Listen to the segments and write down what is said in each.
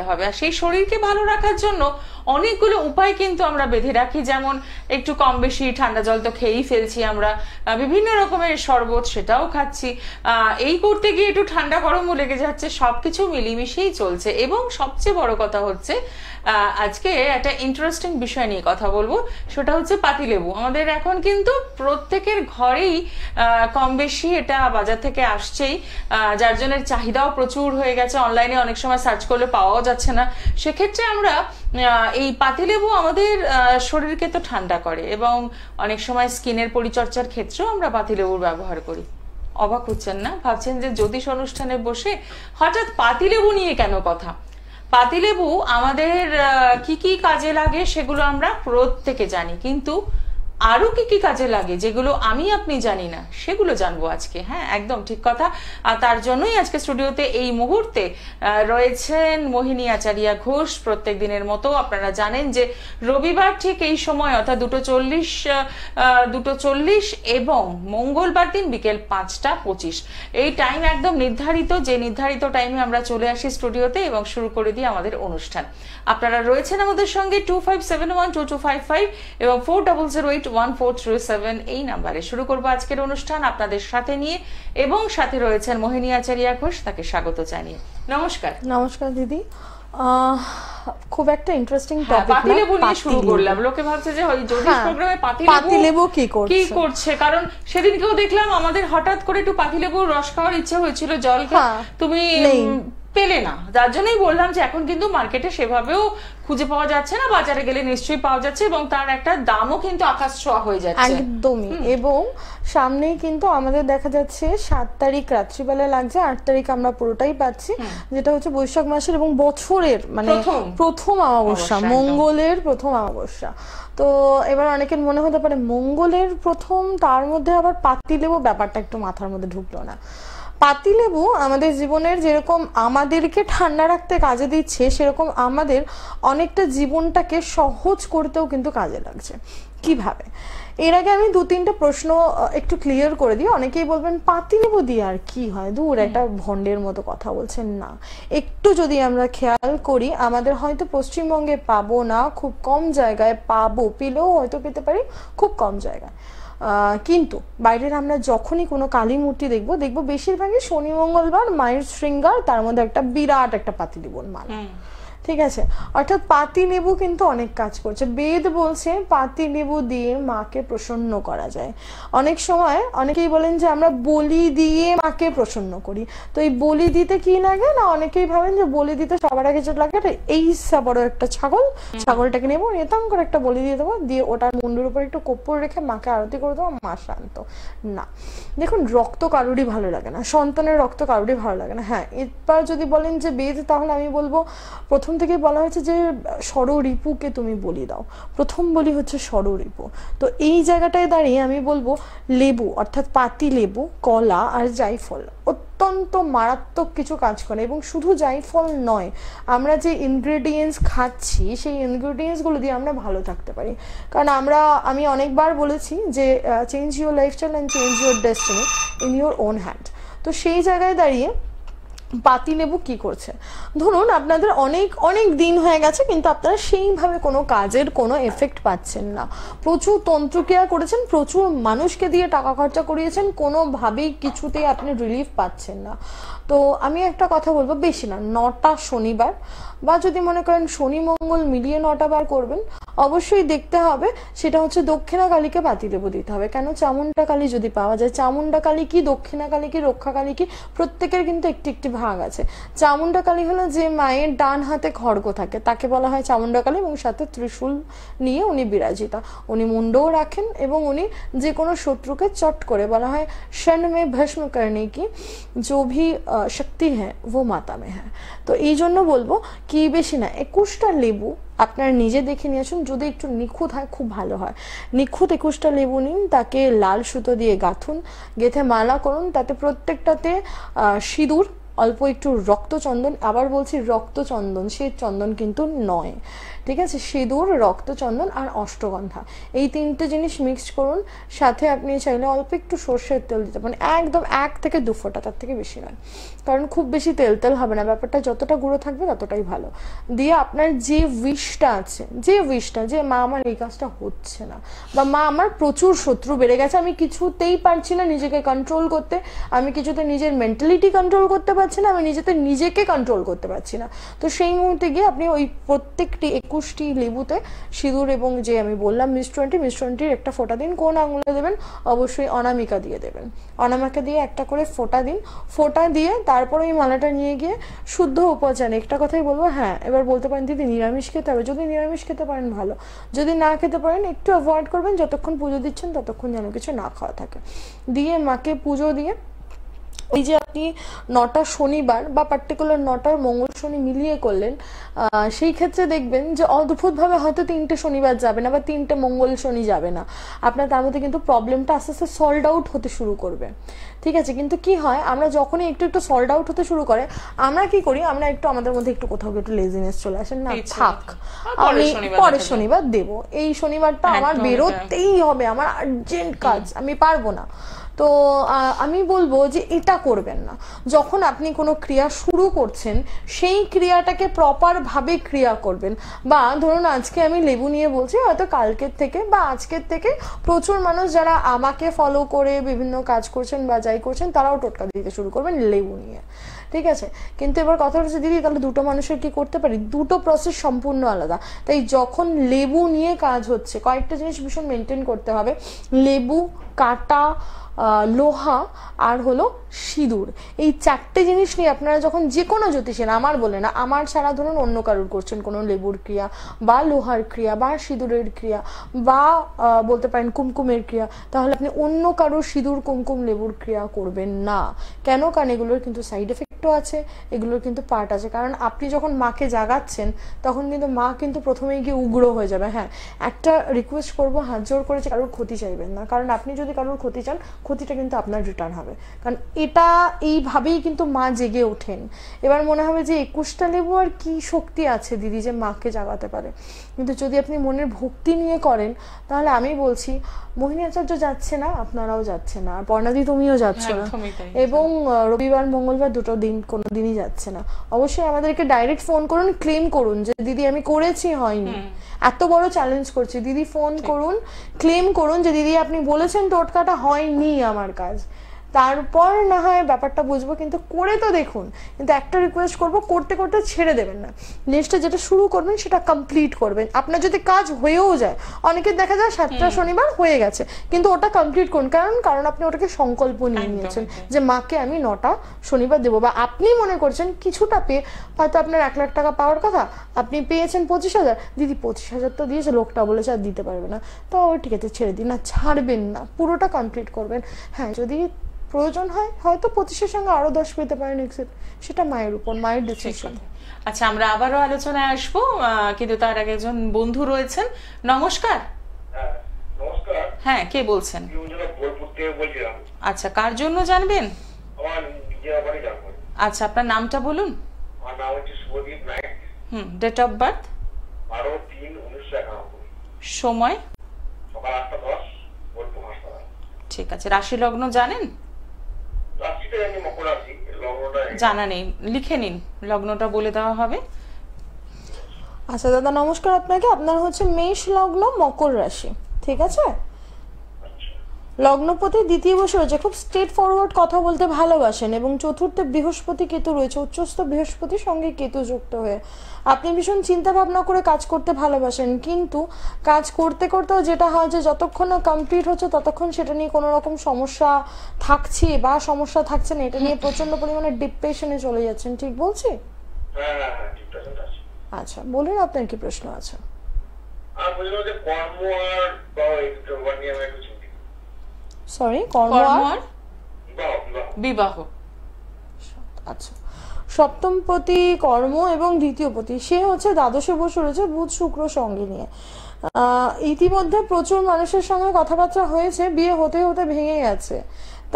রাখতে হবে আর সেই শরীরকে ভালো রাখার জন্য অনেকগুলো উপায় কিন্তু আমরা বেঁধে রাখি যেমন একটু কম বেশি ঠান্ডা জল তো খেয়েই ফেলছি আমরা বিভিন্ন রকমের শরবত সেটাও খাচ্ছি এই করতে গিয়ে একটু ঠান্ডা গরমও লেগে যাচ্ছে সব কিছু মিলিমিশেই চলছে এবং সবচেয়ে বড় কথা হচ্ছে আজকে একটা ইন্টারেস্টিং বিষয় নিয়ে কথা বলবো সেটা হচ্ছে পাতিলেবু আমাদের এখন কিন্তু প্রত্যেকের ঘরেই কম বেশি এটা বাজার থেকে আসছেই যার জন্য চাহিদাও প্রচুর হয়ে গেছে অনলাইনে অনেক সময় সার্চ করলে পাওয়াও যাচ্ছে না সেক্ষেত্রে আমরা এই পাতিলেবু আমাদের শরীরকে তো ঠান্ডা করে এবং অনেক সময় স্কিনের পরিচর্যার ক্ষেত্রেও আমরা পাতিলেবুর ব্যবহার করি অবাক হচ্ছেন না ভাবছেন যে জ্যোতিষ অনুষ্ঠানে বসে হঠাৎ পাতিলেবু নিয়ে কেন কথা পাতিলেবু আমাদের কি কি কাজে লাগে সেগুলো আমরা প্রত্যেকে জানি কিন্তু আরও কি কি কাজে লাগে যেগুলো আমি আপনি জানি না সেগুলো জানবো আজকে হ্যাঁ একদম ঠিক কথা আর তার জন্যই আজকে স্টুডিওতে এই মুহূর্তে রয়েছেন মোহিনী আচারিয়া ঘোষ প্রত্যেক দিনের মতো আপনারা জানেন যে রবিবার ঠিক এই সময় অর্থাৎ দুটো চল্লিশ দুটো চল্লিশ এবং মঙ্গলবার দিন বিকেল পাঁচটা পঁচিশ এই টাইম একদম নির্ধারিত যে নির্ধারিত টাইমে আমরা চলে আসি স্টুডিওতে এবং শুরু করে দিই আমাদের অনুষ্ঠান আপনারা রয়েছেন আমাদের সঙ্গে two five seven one two two five five এবং ফোর ডবল জিরো এইট এই নাম্বারে শুরু করবো আজকের অনুষ্ঠান আপনাদের সাথে নিয়ে এবং সাথে রয়েছেন মোহিনী আচারিয়া ঘোষ তাকে স্বাগত জানিয়ে নমস্কার নমস্কার দিদি খুব একটা ইন্টারেস্টিং হ্যাঁ, পাতিলেবু নিয়ে শুরু করলাম লোকে ভাবছে যে ওই জ্যোতিষ হ্যাঁ, প্রোগ্রামে পাতিলেবু কি করছে কি করছে কারণ সেদিনকেও দেখলাম আমাদের হঠাৎ করে একটু পাতিলেবুর রস খাওয়ার ইচ্ছা হয়েছিল জল হ্যাঁ, তুমি পেলে না যার জন্যই বললাম যে এখন কিন্তু মার্কেটে সেভাবেও খুঁজে পাওয়া যাচ্ছে না বাজারে গেলে নিশ্চয়ই পাওয়া যাচ্ছে এবং তার একটা দামও কিন্তু আকাশ ছোঁয়া হয়ে যাচ্ছে একদমই এবং সামনেই কিন্তু আমাদের দেখা যাচ্ছে সাত তারিখ রাত্রিবেলা লাগছে আট তারিখ আমরা পুরোটাই পাচ্ছি যেটা হচ্ছে বৈশাখ মাসের এবং বছরের মানে প্রথম অমাবস্যা মঙ্গলের প্রথম অমাবস্যা তো এবার অনেকের মনে হতে পারে মঙ্গলের প্রথম তার মধ্যে আবার পাতিলেও ব্যাপারটা একটু মাথার মধ্যে ঢুকলো না পাতিলেবু আমাদের জীবনের যেরকম আমাদেরকে ঠান্ডা রাখতে কাজে দিচ্ছে সেরকম আমাদের অনেকটা জীবনটাকে সহজ করতেও কিন্তু কাজে লাগছে কিভাবে এর আগে আমি দু তিনটা প্রশ্ন একটু ক্লিয়ার করে দিই অনেকেই বলবেন পাতিলেবু দিয়ে আর কি হয় দূর একটা ভণ্ডের মতো কথা বলছেন না একটু যদি আমরা খেয়াল করি আমাদের হয়তো পশ্চিমবঙ্গে পাবো না খুব কম জায়গায় পাবো পেলেও হয়তো পেতে পারি খুব কম জায়গায় কিন্তু বাইরের আমরা যখনই কোনো কালী মূর্তি দেখবো দেখবো বেশিরভাগই শনি মঙ্গলবার মায়ের শৃঙ্গার তার মধ্যে একটা বিরাট একটা পাতিলিবন মালা ঠিক আছে অর্থাৎ পাতি লেবু কিন্তু অনেক কাজ করছে বেদ বলছে পাতি লেবু দিয়ে মাকে প্রসন্ন করা যায় অনেক সময় অনেকেই বলেন যে আমরা বলি দিয়ে মাকে প্রসন্ন করি তো এই বলি দিতে কি লাগে না অনেকেই ভাবেন যে বলি দিতে সবার আগে যেটা লাগে এই বড় একটা ছাগল ছাগলটাকে নেবো এতাম করে একটা বলি দিয়ে দেবো দিয়ে ওটার মুন্ডুর উপর একটু কপ্পর রেখে মাকে আরতি করে দেবো মা শান্ত না দেখুন রক্ত কারোরই ভালো লাগে না সন্তানের রক্ত কারোরই ভালো লাগে না হ্যাঁ এরপর যদি বলেন যে বেদ তাহলে আমি বলবো প্রথম প্রথম থেকেই বলা হয়েছে যে রিপুকে তুমি বলি দাও প্রথম বলি হচ্ছে রিপু তো এই জায়গাটায় দাঁড়িয়ে আমি বলবো লেবু অর্থাৎ পাতি লেবু কলা আর জাইফল অত্যন্ত মারাত্মক কিছু কাজ করে এবং শুধু জাইফল নয় আমরা যে ইনগ্রেডিয়েন্টস খাচ্ছি সেই ইনগ্রেডিয়েন্টসগুলো দিয়ে আমরা ভালো থাকতে পারি কারণ আমরা আমি অনেকবার বলেছি যে change your lifestyle and change your destiny in your own hand তো সেই জায়গায় দাঁড়িয়ে নেব কি করছে ধরুন আপনাদের অনেক অনেক দিন হয়ে গেছে কিন্তু আপনারা সেইভাবে কোনো কাজের কোনো এফেক্ট পাচ্ছেন না প্রচুর তন্ত্রক্রিয়া করেছেন প্রচুর মানুষকে দিয়ে টাকা খরচা করিয়েছেন কোনোভাবেই কিছুতেই আপনি রিলিফ পাচ্ছেন না তো আমি একটা কথা বলবো বেশি না নটা শনিবার বা যদি মনে করেন শনি মঙ্গল মিলিয়ে নটা বার করবেন অবশ্যই দেখতে হবে সেটা হচ্ছে দক্ষিণা কালীকে বাতি দেবো দিতে হবে কেন চামুন্ডা কালী যদি পাওয়া যায় চামুন্ডা কালী কি দক্ষিণা কালী কি রক্ষা কালী কি প্রত্যেকের কিন্তু একটি একটি ভাগ আছে চামুন্ডা কালী হলো যে মায়ের ডান হাতে খড়গ থাকে তাকে বলা হয় চামুন্ডা কালী এবং সাথে ত্রিশূল নিয়ে উনি বিরাজিতা উনি মুন্ডও রাখেন এবং উনি যে কোনো শত্রুকে চট করে বলা হয় শণ মে ভস্ম করণে কি জভি শক্তি হ্যাঁ ও মাতা মে হ্যাঁ তো এই জন্য বলবো কি বেশি না একুশটা লেবু আপনার নিজে দেখে নিয়ে আসুন যদি একটু নিখুঁত হয় খুব ভালো হয় নিখুঁত একুশটা লেবু নিন তাকে লাল সুতো দিয়ে গাঁথুন গেথে মালা করুন তাতে প্রত্যেকটাতে সিঁদুর অল্প একটু রক্তচন্দন আবার বলছি রক্তচন্দন শ্বেত চন্দন কিন্তু নয় ঠিক আছে সিঁদুর রক্তচন্দন আর অষ্টগন্ধা এই তিনটে জিনিস মিক্স করুন সাথে আপনি চাইলে অল্প একটু সর্ষের তেল দিতে পারেন একদম এক থেকে দু ফোঁটা তার থেকে বেশি নয় কারণ খুব বেশি তেল তেল হবে না ব্যাপারটা যতটা গুঁড়ো থাকবে ততটাই ভালো দিয়ে আপনার যে উইশটা আছে যে উইশটা যে মা আমার এই কাজটা হচ্ছে না বা মা আমার প্রচুর শত্রু বেড়ে গেছে আমি কিছুতেই পারছি না নিজেকে কন্ট্রোল করতে আমি কিছুতে নিজের মেন্টালিটি কন্ট্রোল করতে পারছি না আমি নিজেতে নিজেকে কন্ট্রোল করতে পারছি না তো সেই মুহূর্তে গিয়ে আপনি ওই প্রত্যেকটি একুশটি লেবুতে সিঁদুর এবং যে আমি বললাম মিশ্রণটি মিশ্রণটির একটা ফোঁটা দিন কোন আঙুলে দেবেন অবশ্যই অনামিকা দিয়ে দেবেন অনামিকা দিয়ে একটা করে ফোঁটা দিন ফোটা দিয়ে তারপর ওই মালাটা নিয়ে গিয়ে শুদ্ধ উপচান একটা কথাই বলবো হ্যাঁ এবার বলতে পারেন দিদি নিরামিষ খেতে হবে যদি নিরামিষ খেতে পারেন ভালো যদি না খেতে পারেন একটু অ্যাভয়েড করবেন যতক্ষণ পুজো দিচ্ছেন ততক্ষণ যেন কিছু না খাওয়া থাকে দিয়ে মাকে পুজো দিয়ে ওই যে আপনি নটা শনিবার বা পার্টিকুলার নটার মঙ্গল শনি মিলিয়ে করলেন সেই ক্ষেত্রে দেখবেন যে অদ্ভুতভাবে হয়তো তিনটে শনিবার যাবে না বা তিনটে মঙ্গল শনি যাবে না আপনার তার মধ্যে কিন্তু প্রবলেমটা আস্তে আস্তে সলভ আউট হতে শুরু করবে ঠিক আছে কিন্তু কি হয় আমরা যখনই একটু একটু সল্ড আউট হতে শুরু করে আমরা কি করি আমরা একটু আমাদের মধ্যে একটু কোথাও একটু লেজিনেস চলে আসে না থাক আমি পরের শনিবার দেব এই শনিবারটা আমার বেরোতেই হবে আমার আর্জেন্ট কাজ আমি পারবো না তো আমি বলবো যে এটা করবেন না যখন আপনি কোনো ক্রিয়া শুরু করছেন সেই ক্রিয়াটাকে প্রপারভাবে ক্রিয়া করবেন বা ধরুন আজকে আমি লেবু নিয়ে বলছি হয়তো কালকের থেকে বা আজকের থেকে প্রচুর মানুষ যারা আমাকে ফলো করে বিভিন্ন কাজ করছেন বা যাই করছেন তারাও টোটকা দিতে শুরু করবেন লেবু নিয়ে ঠিক আছে কিন্তু এবার কথা হচ্ছে দিদি তাহলে দুটো মানুষের কি করতে পারি দুটো প্রসেস সম্পূর্ণ আলাদা তাই যখন লেবু নিয়ে কাজ হচ্ছে কয়েকটা জিনিস ভীষণ মেনটেন করতে হবে লেবু কাটা লোহা আর হলো সিঁদুর এই চারটে জিনিস নিয়ে আপনারা যখন যে কোনো জ্যোতিষে আমার বলে না আমার ছাড়া ধরুন অন্য কারোর করছেন কোনো লেবুর ক্রিয়া বা লোহার ক্রিয়া বা সিঁদুরের ক্রিয়া বা বলতে পারেন কুমকুমের ক্রিয়া তাহলে আপনি অন্য কারুর সিঁদুর কুমকুম লেবুর ক্রিয়া করবেন না কেন কারণ এগুলোর কিন্তু সাইড এফেক্টও আছে এগুলোর কিন্তু পার্ট আছে কারণ আপনি যখন মাকে জাগাচ্ছেন তখন কিন্তু মা কিন্তু প্রথমেই গিয়ে উগ্র হয়ে যাবে হ্যাঁ একটা রিকোয়েস্ট করবো হাত জোর করেছে কারোর ক্ষতি চাইবেন না কারণ আপনি যদি কারোর ক্ষতি চান ক্ষতিটা কিন্তু আপনার রিটার্ন হবে কারণ এটা এইভাবেই কিন্তু মা জেগে ওঠেন এবার মনে হবে যে একুশটা লেবু আর কি শক্তি আছে দিদি যে মাকে জাগাতে পারে কিন্তু যদি আপনি মনের ভক্তি নিয়ে করেন তাহলে আমি বলছি মোহিনী আচার্য যাচ্ছে না আপনারাও যাচ্ছে না আর পর্ণাদি তুমিও যাচ্ছ না এবং রবিবার মঙ্গলবার দুটো দিন কোনো দিনই যাচ্ছে না অবশ্যই আমাদেরকে ডাইরেক্ট ফোন করুন ক্লেম করুন যে দিদি আমি করেছি হয়নি এত বড় চ্যালেঞ্জ করছি দিদি ফোন করুন ক্লেম করুন যে দিদি আপনি বলেছেন টোটকাটা হয়নি আমার কাজ তারপর না হয় ব্যাপারটা বুঝবো কিন্তু করে তো দেখুন কিন্তু একটা রিকোয়েস্ট করব করতে করতে ছেড়ে দেবেন না নেক্সটটা যেটা শুরু করবেন সেটা কমপ্লিট করবেন আপনার যদি কাজ হয়েও যায় অনেকে দেখা যায় সাতটা শনিবার হয়ে গেছে কিন্তু ওটা কমপ্লিট করুন কারণ কারণ আপনি ওটাকে সংকল্প নিয়ে নিয়েছেন যে মাকে আমি নটা শনিবার দেবো বা আপনি মনে করছেন কিছুটা পেয়ে হয়তো আপনার এক লাখ টাকা পাওয়ার কথা আপনি পেয়েছেন পঁচিশ হাজার দিদি পঁচিশ হাজার তো দিয়েছে লোকটা বলেছে আর দিতে পারবে না তো ঠিক আছে ছেড়ে দিন না ছাড়বেন না পুরোটা কমপ্লিট করবেন হ্যাঁ যদি প্রয়োজন হয় হয়তো পঁচিশের সঙ্গে আরও দশ পেতে পারেন এক্সিট সেটা মায়ের উপর মায়ের ডিসিশন আচ্ছা আমরা আবারও আলোচনায় আসব কিন্তু তার আগে একজন বন্ধু রয়েছেন নমস্কার হ্যাঁ, হ্যাঁ কে বলছেন আচ্ছা কার জন্য জানবেন আচ্ছা আপনার নামটা বলুন হুম ডেট অফ বার্থ সময় ঠিক আছে রাশি লগ্ন জানেন জানা নেই লিখে নিন লগ্নটা বলে দেওয়া হবে আচ্ছা দাদা নমস্কার আপনাকে আপনার হচ্ছে মেষ লগ্ন মকর রাশি ঠিক আছে লগ্নপতি দ্বিতীয় বসে রয়েছে খুব স্ট্রেট ফরওয়ার্ড কথা বলতে ভালোবাসেন এবং চতুর্থে বৃহস্পতি কেতু রয়েছে উচ্চস্থ বৃহস্পতির সঙ্গে কেতু যুক্ত হয়ে আপনি ভীষণ চিন্তা ভাবনা করে কাজ করতে ভালোবাসেন কিন্তু কাজ করতে করতেও যেটা হয় যে যতক্ষণ কমপ্লিট হচ্ছে ততক্ষণ সেটা নিয়ে কোনো রকম সমস্যা থাকছে বা সমস্যা থাকছে না এটা নিয়ে প্রচন্ড পরিমাণে ডিপ্রেশনে চলে যাচ্ছেন ঠিক বলছি হ্যাঁ, হ্যাঁ, হ্যাঁ, আচ্ছা বলুন আপনার কি প্রশ্ন আছে আর যে কর্ম আর বা মানে একটু সরি কর্ম আর বিবাহ আচ্ছা। সপ্তম পতি কর্ম এবং দ্বিতীয় পতি সে হচ্ছে দ্বাদশ বসে রয়েছে বুধ শুক্র সঙ্গে নিয়ে ইতিমধ্যে প্রচুর মানুষের সঙ্গে কথাবার্তা হয়েছে বিয়ে হতে হতে ভেঙে গেছে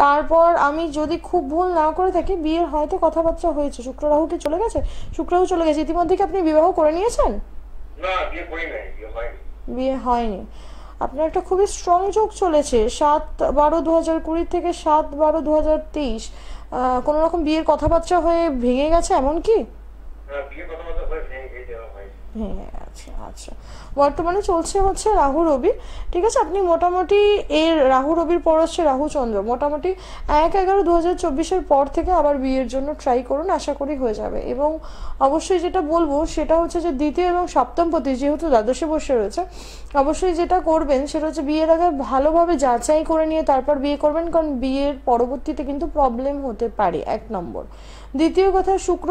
তারপর আমি যদি খুব ভুল না করে থাকি বিয়ের হয়তো কথাবার্তা হয়েছে শুক্র রাহু কি চলে গেছে শুক্র রাহু চলে গেছে ইতিমধ্যে কি আপনি বিবাহ করে নিয়েছেন না বিয়ে হয়নি আপনার একটা খুবই স্ট্রং যোগ চলেছে সাত বারো দু হাজার কুড়ি থেকে সাত বারো দু হাজার তেইশ কোনো রকম বিয়ের কথাবার্তা হয়ে ভেঙে গেছে এমন কি হ্যাঁ আচ্ছা আচ্ছা বর্তমানে চলছে হচ্ছে রাহু রবি ঠিক আছে আপনি মোটামুটি এর রাহু রবির পর হচ্ছে রাহু চন্দ্র মোটামুটি এক এগারো দু হাজার চব্বিশের পর থেকে আবার বিয়ের জন্য ট্রাই করুন আশা করি হয়ে যাবে এবং অবশ্যই যেটা বলবো সেটা হচ্ছে যে দ্বিতীয় এবং সপ্তমপতি যেহেতু দ্বাদশে বসে রয়েছে অবশ্যই যেটা করবেন সেটা হচ্ছে বিয়ের আগে ভালোভাবে যাচাই করে নিয়ে তারপর বিয়ে করবেন কারণ বিয়ের পরবর্তীতে কিন্তু প্রবলেম হতে পারে এক নম্বর দ্বিতীয় কথা শুক্র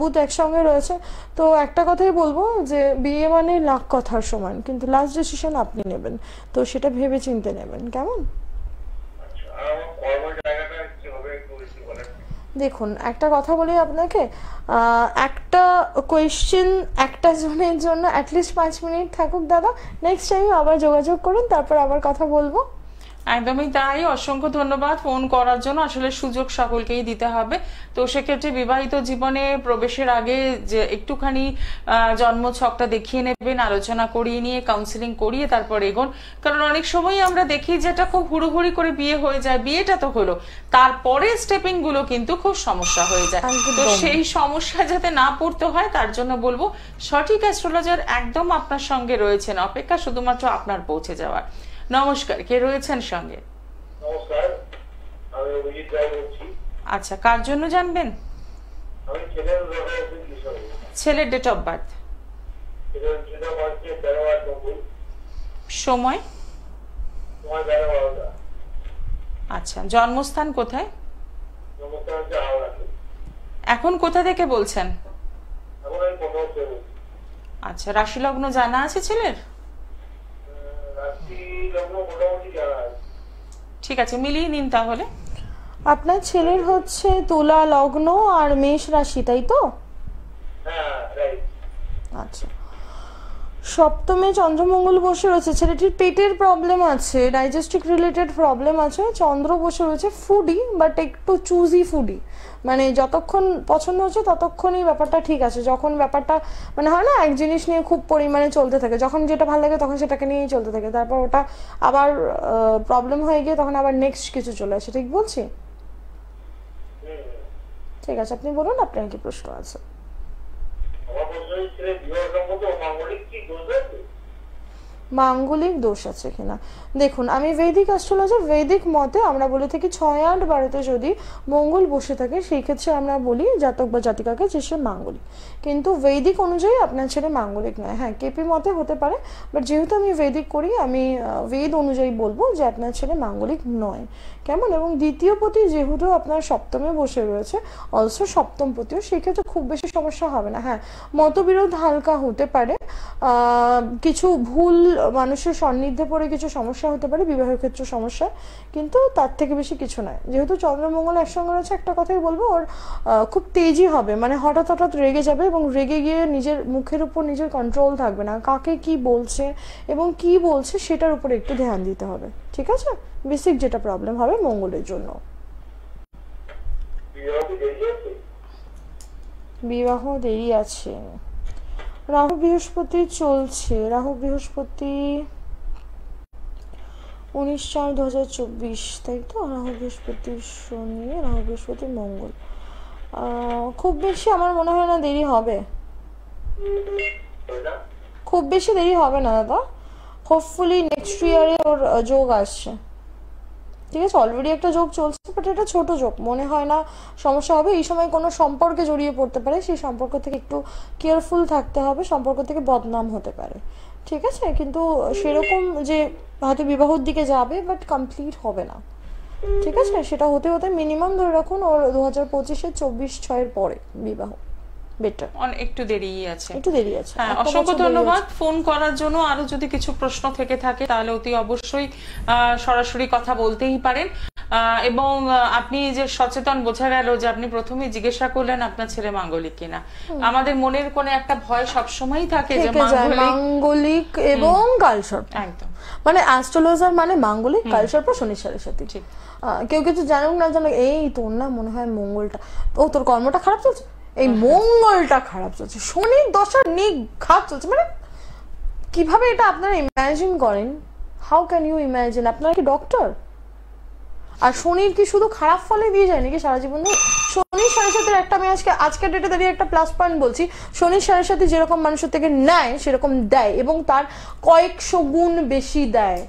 বুধ একসঙ্গে রয়েছে তো একটা কথাই বলবো যে বিয়ে বিয়ে মানে লাখ কথার সমান কিন্তু লাস্ট ডিসিশন আপনি নেবেন তো সেটা ভেবে চিনতে নেবেন কেমন দেখুন একটা কথা বলি আপনাকে একটা কোয়েশ্চেন একটা জনের জন্য অ্যাটলিস্ট পাঁচ মিনিট থাকুক দাদা নেক্সট টাইম আবার যোগাযোগ করুন তারপর আবার কথা বলবো একদমই তাই অসংখ্য ধন্যবাদ ফোন করার জন্য আসলে সুযোগ সকলকেই দিতে হবে তো সেক্ষেত্রে বিবাহিত জীবনে প্রবেশের আগে যে একটুখানি জন্ম ছকটা দেখিয়ে নেবেন আলোচনা করিয়ে নিয়ে কাউন্সিলিং করিয়ে তারপর এগোন কারণ অনেক সময় আমরা দেখি যেটা খুব হুড়োহুড়ি করে বিয়ে হয়ে যায় বিয়েটা তো হলো তারপরে স্টেপিং গুলো কিন্তু খুব সমস্যা হয়ে যায় তো সেই সমস্যা যাতে না পড়তে হয় তার জন্য বলবো সঠিক অ্যাস্ট্রোলজার একদম আপনার সঙ্গে রয়েছেন অপেক্ষা শুধুমাত্র আপনার পৌঁছে যাওয়ার নমস্কার কে রয়েছেন সঙ্গে আচ্ছা কার জন্য জানবেন ছেলের ছেলের ডেট অফ বার্থ সময় আচ্ছা জন্মস্থান কোথায় এখন কোথা থেকে বলছেন আচ্ছা রাশি লগ্ন জানা আছে ছেলের ঠিক আছে মিলিয়ে নিন তাহলে আপনার ছেলের হচ্ছে তুলা লগ্ন আর মেষ রাশি তাই তো হ্যাঁ, আচ্ছা সপ্তমে চন্দ্রমঙ্গল বসে রয়েছে ছেলেটির পেটের প্রবলেম আছে ডাইজেস্টিক রিলেটেড প্রবলেম আছে চন্দ্র বসে রয়েছে ফুডি বাট একটু চুজি ফুডি মানে যতক্ষণ পছন্দ হচ্ছে ততক্ষণই ব্যাপারটা ঠিক আছে যখন ব্যাপারটা মানে হয় না এক জিনিস নিয়ে খুব পরিমাণে চলতে থাকে যখন যেটা ভালো লাগে তখন সেটাকে নিয়েই চলতে থাকে তারপর ওটা আবার প্রবলেম হয়ে গিয়ে তখন আবার নেক্সট কিছু চলে আসে ঠিক বলছি ঠিক আছে আপনি বলুন আপনার কি প্রশ্ন আছে Uma pessoa escreveu, jogou do mal, liquidou, não é? মাঙ্গলিক দোষ আছে কিনা দেখুন আমি বৈদিক অ্যাস্ট্রোলজার বৈদিক মতে আমরা বলে থাকি ছয় আট বারোতে যদি মঙ্গল বসে থাকে সেই ক্ষেত্রে আমরা বলি জাতক বা জাতিকাকে যে সে মাঙ্গলিক কিন্তু বৈদিক অনুযায়ী আপনার ছেলে মাঙ্গলিক নয় হ্যাঁ কেপি মতে হতে পারে বাট যেহেতু আমি বৈদিক করি আমি বেদ অনুযায়ী বলবো যে আপনার ছেলে মাঙ্গলিক নয় কেমন এবং দ্বিতীয় পতি যেহেতু আপনার সপ্তমে বসে রয়েছে অলসো সপ্তম পতিও সেক্ষেত্রে খুব বেশি সমস্যা হবে না হ্যাঁ মতবিরোধ হালকা হতে পারে কিছু ভুল মানুষের সন্নিধ্যে পড়ে কিছু সমস্যা হতে পারে বিবাহের ক্ষেত্রে সমস্যা কিন্তু তার থেকে বেশি কিছু নয় যেহেতু চন্দ্রমঙ্গল একসঙ্গে রয়েছে একটা কথাই বলবো ওর খুব তেজি হবে মানে হঠাৎ হঠাৎ রেগে যাবে এবং রেগে গিয়ে নিজের মুখের উপর নিজের কন্ট্রোল থাকবে না কাকে কি বলছে এবং কি বলছে সেটার উপরে একটু ধ্যান দিতে হবে ঠিক আছে বেসিক যেটা প্রবলেম হবে মঙ্গলের জন্য বিবাহ দেরি আছে রাহু বৃহস্পতি চলছে রাহু বৃহস্পতি উনিশ চার দু হাজার চব্বিশ তাই তো রাহু বৃহস্পতি শনি রাহু বৃহস্পতি মঙ্গল খুব বেশি আমার মনে হয় না দেরি হবে খুব বেশি দেরি হবে না দাদা হোপফুলি নেক্সট ইয়ারে ওর যোগ আসছে ঠিক আছে অলরেডি একটা জোক চলছে বাট এটা ছোট জোক মনে হয় না সমস্যা হবে এই সময় কোনো সম্পর্কে জড়িয়ে পড়তে পারে সেই সম্পর্ক থেকে একটু কেয়ারফুল থাকতে হবে সম্পর্ক থেকে বদনাম হতে পারে ঠিক আছে কিন্তু সেরকম যে হয়তো বিবাহর দিকে যাবে বাট কমপ্লিট হবে না ঠিক আছে সেটা হতে হতে মিনিমাম ধরে রাখুন ওর দু হাজার পঁচিশের চব্বিশ ছয়ের পরে বিবাহ একটু দেরি আছে একটু হ্যাঁ, দেরি আছে অসংখ্য ধন্যবাদ ফোন করার জন্য আরো যদি কিছু প্রশ্ন থেকে থাকে তাহলে অতি অবশ্যই সরাসরি কথা বলতেই পারেন এবং আপনি যে সচেতন বোঝা গেল যে আপনি জিজ্ঞাসা করলেন আপনার ছেলে মাঙ্গলিক কিনা আমাদের মনের একটা ভয় সবসময়ই থাকে যে মাঙ্গলিক এবং কালসর্প একদম মানে অ্যাস্ট্রোলজার মানে মাঙ্গলিক কালসর্প শনিশ্বরের সাথে ঠিক কেউ কিছু জানুক না জানুক এই তোর না মনে হয় মঙ্গলটা ও তোর কর্মটা খারাপ চলছে এই আচ্ছা। মঙ্গলটা খারাপ চলছে শনির দশা নিঘাত চলছে মানে কিভাবে এটা আপনারা ইমাজিন করেন হাউ ক্যান ইউ ইমাজিন আপনারা কি ডক্টর আর শনির কি শুধু খারাপ ফলে দিয়ে যায় নাকি সারা জীবন শনির সাড়ে সাথে একটা আমি আজকে আজকের ডেটে দাঁড়িয়ে একটা প্লাস পয়েন্ট বলছি শনির সাড়ে সাথে যেরকম মানুষের থেকে নেয় সেরকম দেয় এবং তার কয়েকশো গুণ বেশি দেয়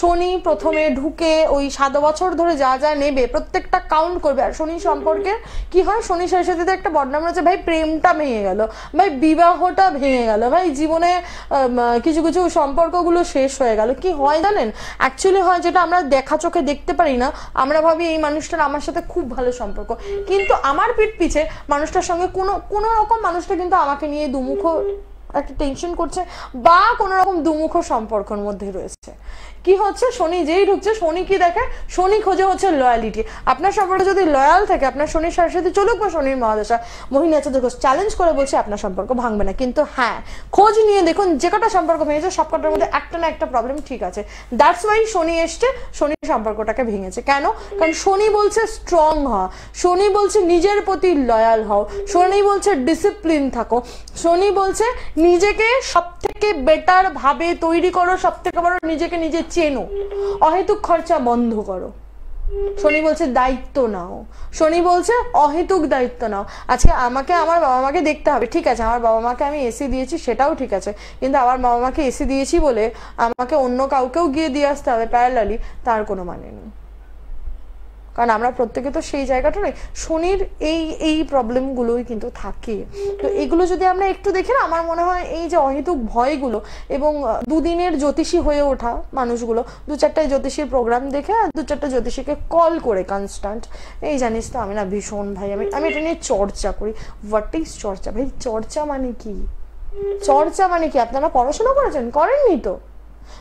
শনি প্রথমে ঢুকে ওই সাত বছর ধরে যা যা নেবে প্রত্যেকটা কাউন্ট করবে আর শনি সম্পর্কে কি হয় শনি সরস্বতীতে একটা বদনাম রয়েছে ভাই প্রেমটা ভেঙে গেল ভাই বিবাহটা ভেঙে গেল ভাই জীবনে কিছু কিছু সম্পর্কগুলো শেষ হয়ে গেল কি হয় জানেন অ্যাকচুয়ালি হয় যেটা আমরা দেখা চোখে দেখতে পারি না আমরা ভাবি এই মানুষটার আমার সাথে খুব ভালো সম্পর্ক কিন্তু আমার পিঠ পিছে মানুষটার সঙ্গে কোনো কোনো রকম মানুষটা কিন্তু আমাকে নিয়ে দুমুখো একটা টেনশন করছে বা কোনো রকম দুমুখো সম্পর্কের মধ্যে রয়েছে কি হচ্ছে শনি যেই ঢুকছে শনি কি দেখে শনি খোঁজে হচ্ছে লয়ালিটি আপনার সম্পর্কে যদি লয়াল থাকে আপনার শনির সাথে সাথে চলুক বা শনির মহাদশা মোহিনী আছে দেখো চ্যালেঞ্জ করে বলছে আপনার সম্পর্ক ভাঙবে না কিন্তু হ্যাঁ খোঁজ নিয়ে দেখুন যে কটা সম্পর্ক ভেঙেছে সব কটার মধ্যে একটা না একটা প্রবলেম ঠিক আছে দ্যাটস ওয়াই শনি এসছে শনি সম্পর্কটাকে ভেঙেছে কেন কারণ শনি বলছে স্ট্রং হওয়া শনি বলছে নিজের প্রতি লয়াল হও শনি বলছে ডিসিপ্লিন থাকো শনি বলছে নিজেকে সব থেকে বেটার ভাবে তৈরি করো সব থেকে বড় নিজেকে নিজে চেনো অহেতুক খরচা বন্ধ করো শনি বলছে দায়িত্ব নাও শনি বলছে অহেতুক দায়িত্ব নাও আজকে আচ্ছা, আমাকে আমার বাবা মাকে দেখতে হবে ঠিক আছে আমার বাবা মাকে আমি এসি দিয়েছি সেটাও ঠিক আছে কিন্তু আমার বাবা মাকে এসি দিয়েছি বলে আমাকে অন্য কাউকেও গিয়ে দিয়ে আসতে হবে প্যারালালি তার কোনো মানে নেই কারণ আমরা প্রত্যেকে তো সেই জায়গাটা নয় শনির এই এই প্রবলেমগুলোই কিন্তু থাকে তো এগুলো যদি আমরা একটু দেখি না আমার মনে হয় এই যে অহেতুক ভয়গুলো এবং দুদিনের জ্যোতিষী হয়ে ওঠা মানুষগুলো দু চারটা জ্যোতিষীর প্রোগ্রাম দেখে আর দু চারটা জ্যোতিষীকে কল করে কনস্ট্যান্ট এই জানিস তো আমি না ভীষণ ভাই আমি আমি এটা নিয়ে চর্চা করি হোয়াট ইজ চর্চা ভাই চর্চা মানে কি চর্চা মানে কি আপনারা পড়াশোনা করেছেন করেননি তো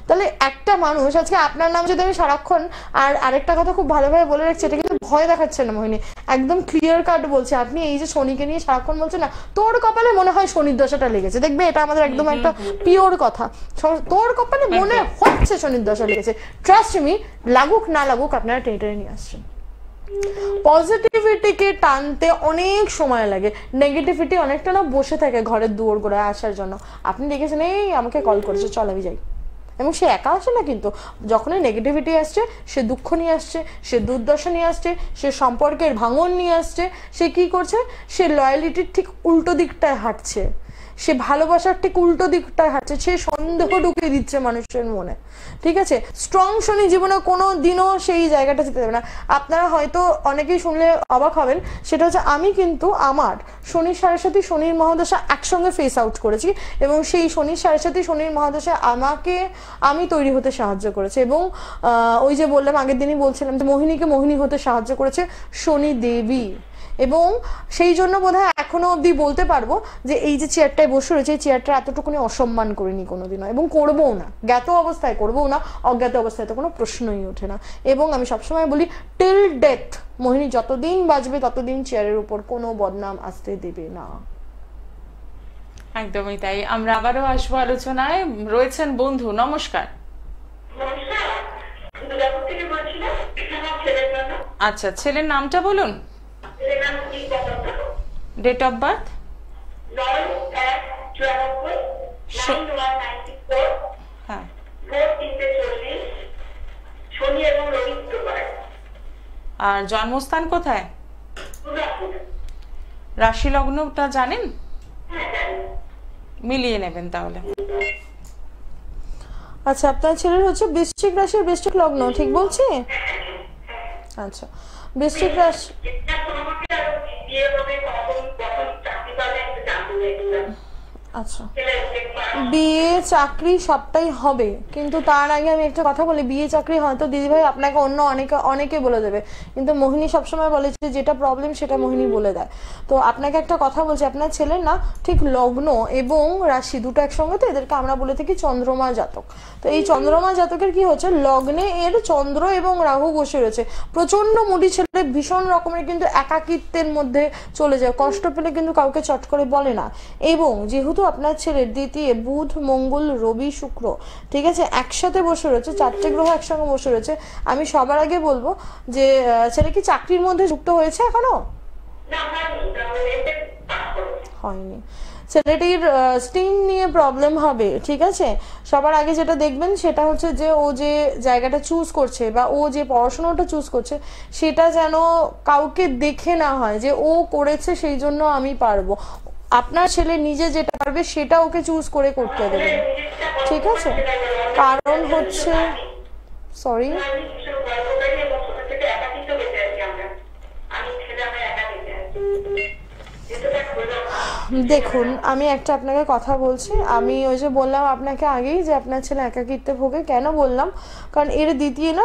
তাহলে একটা মানুষ আজকে আপনার নাম যদি আমি সারাক্ষণ আর আরেকটা কথা খুব ভালোভাবে বলে রাখছি এটা কিন্তু ভয় দেখাচ্ছে না মোহিনী একদম ক্লিয়ার কাট বলছে আপনি এই যে শনিকে নিয়ে সারাক্ষণ বলছেন না তোর কপালে মনে হয় শনির দশাটা লেগেছে দেখবে এটা আমাদের একদম একটা পিওর কথা তোর কপালে মনে হচ্ছে শনির দশা লেগেছে ট্রাস্ট মি লাগুক না লাগুক আপনারা টেনে টেনে নিয়ে আসছেন পজিটিভিটিকে টানতে অনেক সময় লাগে নেগেটিভিটি অনেকটা না বসে থাকে ঘরের দুয়ার গোড়ায় আসার জন্য আপনি দেখেছেন এই আমাকে কল করেছে চল আমি যাই এবং সে একা আসে না কিন্তু যখনই নেগেটিভিটি আসছে সে দুঃখ নিয়ে আসছে সে দুর্দশা নিয়ে আসছে সে সম্পর্কের ভাঙন নিয়ে আসছে সে কি করছে সে লয়ালিটির ঠিক উল্টো দিকটায় হাঁটছে সে ভালোবাসার ঠিক উল্টো দিকটা হাঁটছে সে সন্দেহ ঢুকিয়ে দিচ্ছে মানুষের মনে ঠিক আছে স্ট্রং শনি জীবনে কোনো দিনও সেই জায়গাটা যেতে দেবে না আপনারা হয়তো অনেকেই শুনলে অবাক হবেন সেটা হচ্ছে আমি কিন্তু আমার শনির সারস্বতী শনির মহাদশা একসঙ্গে ফেস আউট করেছি এবং সেই শনির সারস্বতী শনির মহাদশা আমাকে আমি তৈরি হতে সাহায্য করেছে এবং ওই যে বললাম আগের দিনই বলছিলাম যে মোহিনীকে মোহিনী হতে সাহায্য করেছে শনি দেবী এবং সেই জন্য বোধহয় এখনো অবধি বলতে পারবো যে এই যে চেয়ারটায় বসে রয়েছে এই চেয়ারটা এতটুকুনি অসম্মান করিনি কোনোদিনও এবং করবও না জ্ঞাত অবস্থায় করবো না অজ্ঞাত অবস্থায় তো কোনো প্রশ্নই ওঠে না এবং আমি সবসময় বলি টিল ডেথ মোহিনী যতদিন বাজবে ততদিন চেয়ারের উপর কোনো বদনাম আসতে দেবে না একদমই তাই আমরা আবারও আসবো আলোচনায় রয়েছেন বন্ধু নমস্কার আচ্ছা ছেলের নামটা বলুন ডেট অফ বার্থ হ্যাঁ আর জন্মস্থান কোথায় রাশি লগ্নটা জানেন হ্যাঁ, মিলিয়ে নেবেন তাহলে আচ্ছা আপনার ছেলের হচ্ছে বৃশ্চিক রাশির বৃশ্চিক লগ্ন ঠিক বলছি হ্যাঁ, হ্যাঁ, আচ্ছা বৃশ্চিক রাশি আচ্ছা বিয়ে চাকরি সবটাই হবে কিন্তু তার আগে আমি একটা কথা বলি বিয়ে চাকরি হয়তো দিদিভাই আপনাকে অন্য অনেকে অনেকে বলে দেবে কিন্তু মোহিনী সবসময় বলে যে যেটা প্রবলেম সেটা মোহিনী বলে দেয় তো আপনাকে একটা কথা বলছি আপনার ছেলের না ঠিক লগ্ন এবং রাশি দুটো একসঙ্গে তো এদেরকে আমরা বলে থাকি চন্দ্রমা জাতক তো এই চন্দ্রমা জাতকের কি হচ্ছে লগ্নে এর চন্দ্র এবং রাহু বসে রয়েছে প্রচন্ড মুডি ছেলে ভীষণ রকমের কিন্তু একাকিত্বের মধ্যে চলে যায় কষ্ট পেলে কিন্তু কাউকে চট করে বলে না এবং যেহেতু কিন্তু আপনার ছেলের দ্বিতীয় বুধ মঙ্গল রবি শুক্র ঠিক আছে একসাথে বসে রয়েছে চারটে গ্রহ একসঙ্গে বসে রয়েছে আমি সবার আগে বলবো যে ছেলে কি চাকরির মধ্যে যুক্ত হয়েছে এখনো হয়নি ছেলেটির স্টিং নিয়ে প্রবলেম হবে ঠিক আছে সবার আগে যেটা দেখবেন সেটা হচ্ছে যে ও যে জায়গাটা চুজ করছে বা ও যে পড়াশোনাটা চুজ করছে সেটা যেন কাউকে দেখে না হয় যে ও করেছে সেই জন্য আমি পারবো আপনার ছেলে নিজে যেটা পারবে সেটা ওকে চুজ করে করতে দেবেন ঠিক আছে কারণ হচ্ছে সরি দেখুন আমি একটা আপনাকে কথা বলছি আমি ওই যে বললাম আপনাকে আগেই যে আপনার ছেলে একাকিত্বে ভোগে কেন বললাম কারণ এর দ্বিতীয় না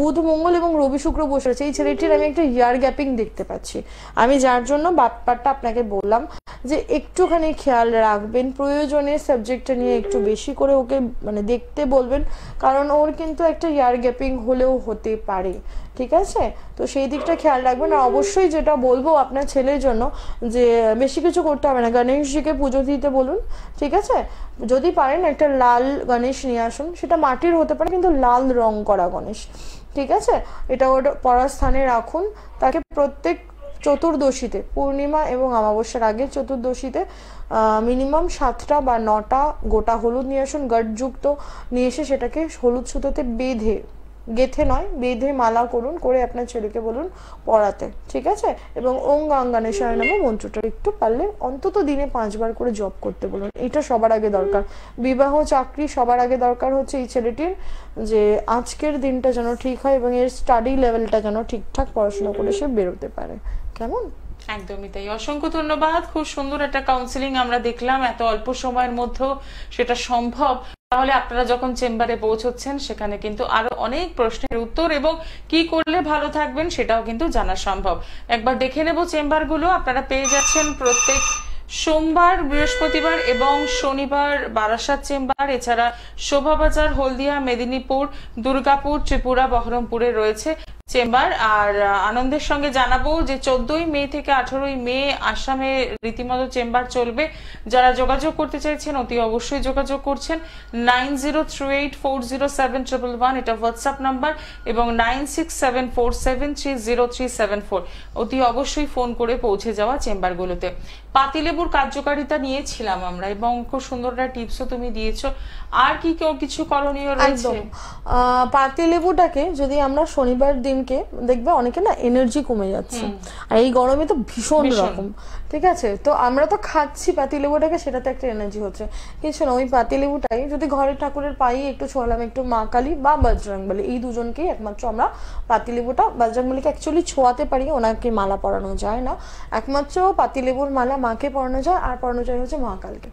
বুধ মঙ্গল এবং রবি শুক্র বসে আছে এই ছেলেটির আমি একটা ইয়ার গ্যাপিং দেখতে পাচ্ছি আমি যার জন্য ব্যাপারটা আপনাকে বললাম যে একটুখানি খেয়াল রাখবেন প্রয়োজনে সাবজেক্টটা নিয়ে একটু বেশি করে ওকে মানে দেখতে বলবেন কারণ ওর কিন্তু একটা ইয়ার গ্যাপিং হলেও হতে পারে ঠিক আছে তো সেই দিকটা খেয়াল রাখবেন আর অবশ্যই যেটা বলবো আপনার ছেলের জন্য যে বেশি কিছু করতে হবে না গণেশজিকে পুজো দিতে বলুন ঠিক আছে যদি পারেন একটা লাল গণেশ নিয়ে আসুন সেটা মাটির হতে পারে কিন্তু লাল রং করা গণেশ ঠিক আছে এটা ওটা পড়ার স্থানে রাখুন তাকে প্রত্যেক চতুর্দশীতে পূর্ণিমা এবং অমাবস্যার আগে চতুর্দশীতে মিনিমাম সাতটা বা নটা গোটা হলুদ নিয়ে আসুন গাঠযুক্ত নিয়ে এসে সেটাকে হলুদ সুতোতে বেঁধে গেথে নয় বেঁধে মালা করুন করে আপনার ছেলেকে বলুন পড়াতে ঠিক আছে এবং ওং গঙ্গানেশায় নামে মন্ত্রটা একটু পারলে অন্তত দিনে পাঁচবার করে জব করতে বলুন এটা সবার আগে দরকার বিবাহ চাকরি সবার আগে দরকার হচ্ছে এই ছেলেটির যে আজকের দিনটা যেন ঠিক হয় এবং এর স্টাডি লেভেলটা যেন ঠিকঠাক পড়াশোনা করে সে বেরোতে পারে কেমন একদমই তাই অসংখ্য ধন্যবাদ খুব সুন্দর একটা কাউন্সিলিং আমরা দেখলাম এত অল্প সময়ের মধ্যেও সেটা সম্ভব তাহলে আপনারা যখন চেম্বারে পৌঁছচ্ছেন সেখানে কিন্তু আরো অনেক প্রশ্নের উত্তর এবং কি করলে ভালো থাকবেন সেটাও কিন্তু জানা সম্ভব একবার দেখে নেব চেম্বারগুলো আপনারা পেয়ে যাচ্ছেন প্রত্যেক সোমবার বৃহস্পতিবার এবং শনিবার বারাসাত চেম্বার এছাড়া শোভাবাজার হলদিয়া মেদিনীপুর দুর্গাপুর ত্রিপুরা বহরমপুরে রয়েছে চেম্বার আর আনন্দের সঙ্গে জানাবো যে চোদ্দই মে থেকে আঠারোই মে আসামে রীতিমতো চেম্বার চলবে যারা যোগাযোগ করতে চাইছেন অতি অবশ্যই যোগাযোগ করছেন nine zero three eight four zero seven triple one এটা হোয়াটসঅ্যাপ নাম্বার এবং nine six seven four seven three zero three seven four অতি অবশ্যই ফোন করে পৌঁছে যাওয়া চেম্বারগুলোতে পাতিলেবুর কার্যকারিতা নিয়েছিলাম আমরা এবং খুব সুন্দর একটা টিপসও তুমি দিয়েছো আর কি কেউ কিছু করণীয় রয়েছে পাতিলেবুটাকে যদি আমরা শনিবার দিন দিনকে দেখবে অনেকে না এনার্জি কমে যাচ্ছে আর এই গরমে তো ভীষণ রকম ঠিক আছে তো আমরা তো খাচ্ছি পাতি লেবুটাকে সেটাতে একটা এনার্জি হচ্ছে কিছু না ওই পাতি লেবুটাই যদি ঘরে ঠাকুরের পায়ে একটু ছোঁয়ালাম একটু মা কালী বা বজরংবলী এই দুজনকেই একমাত্র আমরা পাতি লেবুটা বজরংবলীকে অ্যাকচুয়ালি ছোঁয়াতে পারি ওনাকে মালা পরানো যায় না একমাত্র পাতি লেবুর মালা মাকে পরানো যায় আর পরানো যায় হচ্ছে মহাকালকে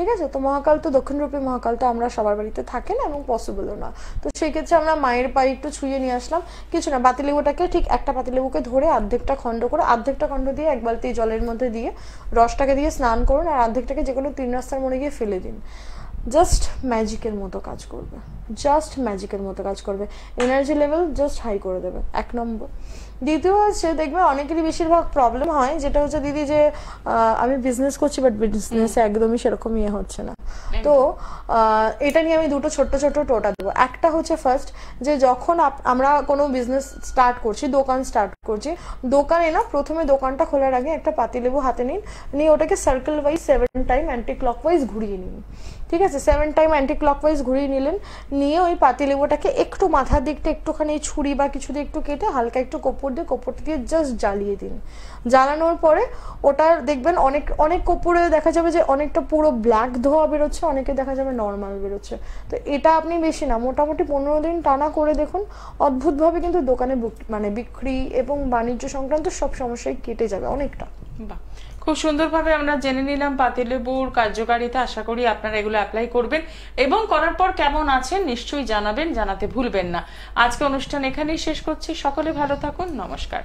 ঠিক আছে তো মহাকাল তো দক্ষিণরূপী মহাকাল তো আমরা সবার বাড়িতে থাকে না এবং পসিবলও না তো সেক্ষেত্রে আমরা মায়ের পায়ে একটু ছুঁয়ে নিয়ে আসলাম কিছু না পাতিলেবুটাকে ঠিক একটা পাতিলেবুকে ধরে আর্ধেকটা খণ্ড করে আর্ধেকটা খণ্ড দিয়ে এক বালতি জলের মধ্যে দিয়ে রসটাকে দিয়ে স্নান করুন আর আর্ধেকটাকে যে কোনো তিন রাস্তার মনে গিয়ে ফেলে দিন জাস্ট ম্যাজিকের মতো কাজ করবে জাস্ট ম্যাজিকের মতো কাজ করবে এনার্জি লেভেল জাস্ট হাই করে দেবে এক নম্বর দ্বিতীয় হচ্ছে দেখবে অনেকেরই বেশিরভাগ প্রবলেম হয় যেটা হচ্ছে দিদি যে আমি বিজনেস করছি বাট বিজনেস একদমই সেরকম ইয়ে হচ্ছে না তো এটা নিয়ে আমি দুটো ছোট্ট ছোট্ট টোটা দেবো একটা হচ্ছে ফার্স্ট যে যখন আমরা কোনো বিজনেস স্টার্ট করছি দোকান স্টার্ট করছি দোকানে না প্রথমে দোকানটা খোলার আগে একটা পাতিলেবু হাতে নিন নিয়ে ওটাকে circle wise seven time anticlockwise ঘুরিয়ে নিন ঠিক আছে সেভেন টাইম অ্যান্টি ওয়াইজ ঘুরিয়ে নিলেন নিয়ে ওই পাতিলেবুটাকে একটু মাথার দিকটা একটুখানি ছুরি বা কিছু দিয়ে একটু কেটে হালকা একটু কপুর কোপর দিয়ে কোপরটা দিয়ে জাস্ট জ্বালিয়ে দিন জ্বালানোর পরে ওটা দেখবেন অনেক অনেক কোপরে দেখা যাবে যে অনেকটা পুরো ব্ল্যাক ধোয়া বেরোচ্ছে অনেকে দেখা যাবে নর্মাল বেরোচ্ছে তো এটা আপনি বেশি না মোটামুটি পনেরো দিন টানা করে দেখুন অদ্ভুতভাবে কিন্তু দোকানে মানে বিক্রি এবং বাণিজ্য সংক্রান্ত সব সমস্যায় কেটে যাবে অনেকটা বাহ খুব সুন্দরভাবে আমরা জেনে নিলাম পাতিলেবুর কার্যকারিতা আশা করি আপনারা এগুলো অ্যাপ্লাই করবেন এবং করার পর কেমন আছেন নিশ্চয়ই জানাবেন জানাতে ভুলবেন না আজকে অনুষ্ঠান এখানেই শেষ করছি সকলে ভালো থাকুন নমস্কার